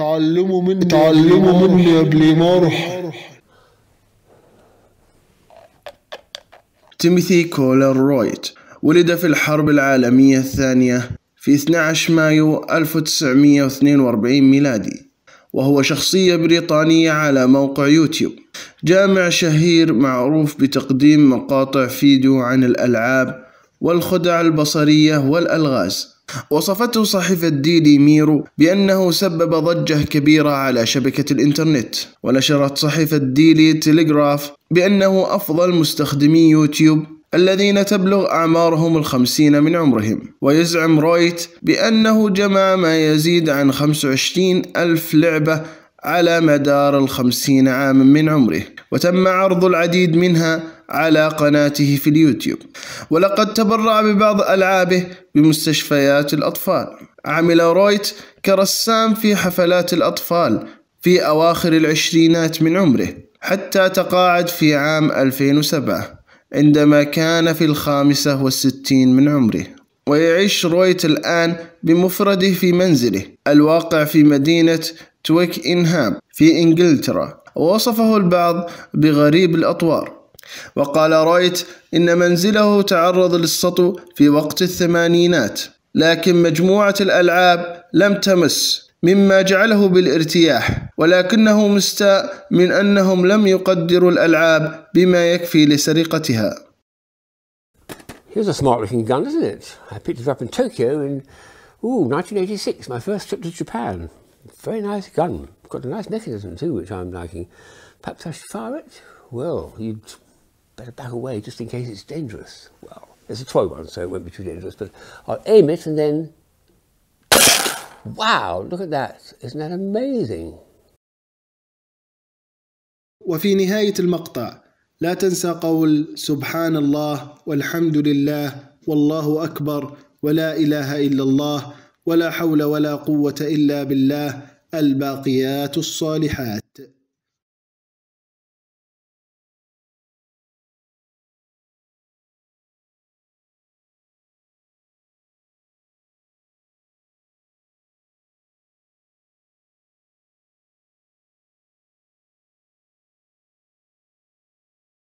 اتعلموا مني اتعلموا مني قبل ما اروح تيميثي كولر رويت ولد في الحرب العالمية الثانية في 12 مايو 1942 ميلادي وهو شخصية بريطانية على موقع يوتيوب جامع شهير معروف بتقديم مقاطع فيديو عن الألعاب والخدع البصرية والألغاز وصفته صحيفة ديلي ميرو بأنه سبب ضجة كبيرة على شبكة الإنترنت ونشرت صحيفة ديلي تيليغراف بأنه أفضل مستخدمي يوتيوب الذين تبلغ أعمارهم الخمسين من عمرهم ويزعم رويت بأنه جمع ما يزيد عن 25 ألف لعبة على مدار الخمسين عاما من عمره وتم عرض العديد منها على قناته في اليوتيوب ولقد تبرع ببعض ألعابه بمستشفيات الأطفال عمل رويت كرسام في حفلات الأطفال في أواخر العشرينات من عمره حتى تقاعد في عام 2007 عندما كان في الخامسة والستين من عمره ويعيش رويت الآن بمفرده في منزله الواقع في مدينة تويك إنهام في إنجلترا ووصفه البعض بغريب الأطوار وقال رايت إن منزله تعرض للسطو في وقت الثمانينات لكن مجموعة الألعاب لم تمس مما جعله بالارتياح ولكنه مستاء من أنهم لم يقدروا الألعاب بما يكفي لسرقتها Here's a smart looking gun, isn't it? I picked it up in Tokyo in, ooh, 1986, my first trip to Japan. Very nice gun. Got a nice mechanism too, which I'm liking. Perhaps I should fire it? Well, you'd better back away just in case it's dangerous. Well, it's a toy one, so it won't be too dangerous, but I'll aim it and then... wow, look at that. Isn't that amazing? وفي نهاية المقطع لا تنسى قول سبحان الله والحمد لله والله أكبر ولا إله إلا الله ولا حول ولا قوة إلا بالله الباقيات الصالحات